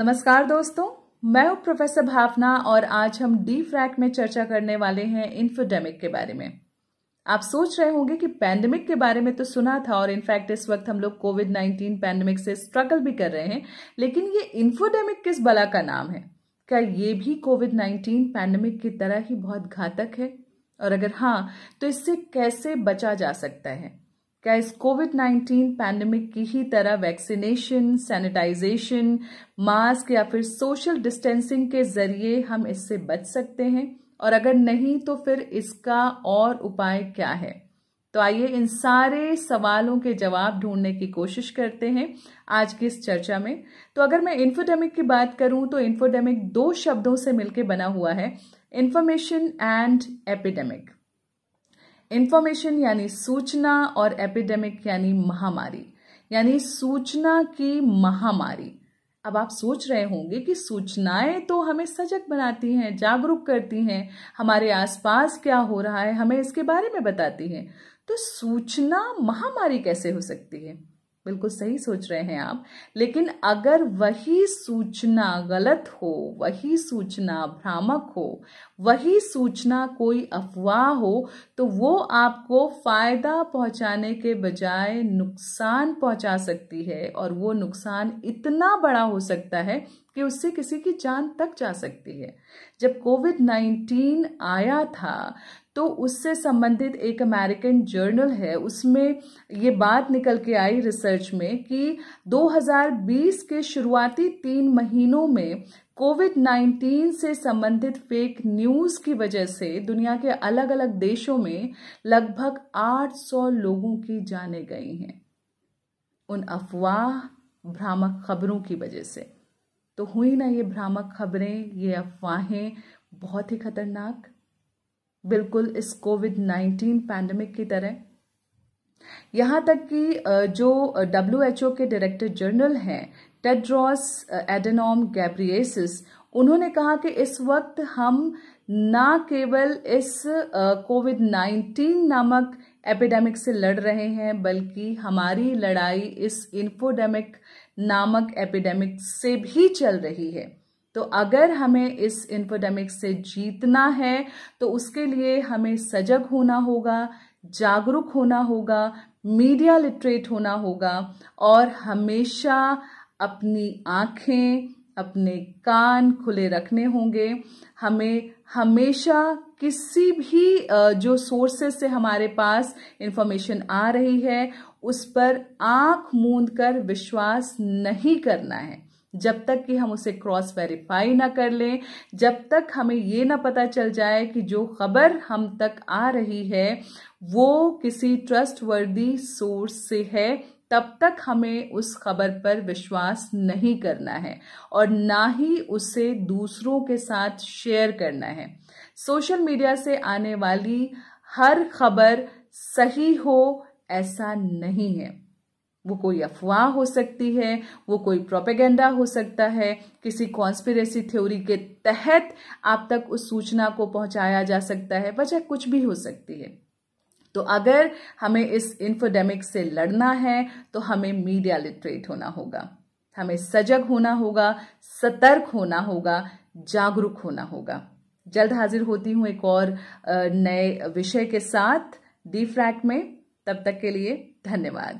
नमस्कार दोस्तों मैं हूं प्रोफेसर भावना और आज हम डी फ्रैक में चर्चा करने वाले हैं इन्फोडेमिक के बारे में आप सोच रहे होंगे कि पैंडमिक के बारे में तो सुना था और इनफैक्ट इस वक्त हम लोग कोविड नाइन्टीन पैंडेमिक से स्ट्रगल भी कर रहे हैं लेकिन ये इन्फोडेमिक किस बला का नाम है क्या ये भी कोविड नाइन्टीन पैंडेमिक की तरह ही बहुत घातक है और अगर हाँ तो इससे कैसे बचा जा सकता है क्या इस कोविड नाइन्टीन पैंडमिक की ही तरह वैक्सीनेशन सैनिटाइजेशन मास्क या फिर सोशल डिस्टेंसिंग के जरिए हम इससे बच सकते हैं और अगर नहीं तो फिर इसका और उपाय क्या है तो आइए इन सारे सवालों के जवाब ढूंढने की कोशिश करते हैं आज की इस चर्चा में तो अगर मैं इन्फोडेमिक की बात करूं तो इन्फोडेमिक दो शब्दों से मिलकर बना हुआ है इन्फॉर्मेशन एंड एपिडेमिक इन्फॉर्मेशन यानी सूचना और एपिडेमिक यानी महामारी यानी सूचना की महामारी अब आप सोच रहे होंगे कि सूचनाएं तो हमें सजग बनाती हैं जागरूक करती हैं हमारे आसपास क्या हो रहा है हमें इसके बारे में बताती हैं तो सूचना महामारी कैसे हो सकती है बिल्कुल सही सोच रहे हैं आप लेकिन अगर वही सूचना गलत हो वही सूचना भ्रामक हो वही सूचना कोई अफवाह हो तो वो आपको फायदा पहुंचाने के बजाय नुकसान पहुंचा सकती है और वो नुकसान इतना बड़ा हो सकता है कि उससे किसी की जान तक जा सकती है जब कोविड नाइन्टीन आया था तो उससे संबंधित एक अमेरिकन जर्नल है उसमें ये बात निकल के आई रिसर्च में कि 2020 के शुरुआती तीन महीनों में कोविड 19 से संबंधित फेक न्यूज़ की वजह से दुनिया के अलग अलग देशों में लगभग 800 लोगों की जाने गई हैं उन अफवाह भ्रामक खबरों की वजह से तो हुई ना ये भ्रामक खबरें ये अफवाहें बहुत ही खतरनाक बिल्कुल इस कोविड नाइन्टीन पैंडमिक की तरह यहाँ तक कि जो डब्ल्यू के डायरेक्टर जनरल हैं टेड्रॉस एडेनोम गैब्रियसिस उन्होंने कहा कि इस वक्त हम ना केवल इस कोविड नाइन्टीन नामक एपिडेमिक से लड़ रहे हैं बल्कि हमारी लड़ाई इस इन्फोडेमिक नामक एपिडेमिक से भी चल रही है तो अगर हमें इस इन्फोडेमिक से जीतना है तो उसके लिए हमें सजग होना होगा जागरूक होना होगा मीडिया लिटरेट होना होगा और हमेशा अपनी आँखें अपने कान खुले रखने होंगे हमें हमेशा किसी भी जो सोर्सेस से हमारे पास इंफॉर्मेशन आ रही है उस पर आंख मूंद कर विश्वास नहीं करना है जब तक कि हम उसे क्रॉस वेरीफाई ना कर लें जब तक हमें ये ना पता चल जाए कि जो खबर हम तक आ रही है वो किसी ट्रस्टवर्दी सोर्स से है तब तक हमें उस खबर पर विश्वास नहीं करना है और ना ही उसे दूसरों के साथ शेयर करना है सोशल मीडिया से आने वाली हर खबर सही हो ऐसा नहीं है वो कोई अफवाह हो सकती है वो कोई प्रोपेगेंडा हो सकता है किसी कॉन्स्पिरेसी थ्योरी के तहत आप तक उस सूचना को पहुंचाया जा सकता है वजह कुछ भी हो सकती है तो अगर हमें इस इन्फोडेमिक से लड़ना है तो हमें मीडिया लिटरेट होना होगा हमें सजग होना होगा सतर्क होना होगा जागरूक होना होगा जल्द हाजिर होती हूँ एक और नए विषय के साथ डीफ्रैक में तब तक के लिए धन्यवाद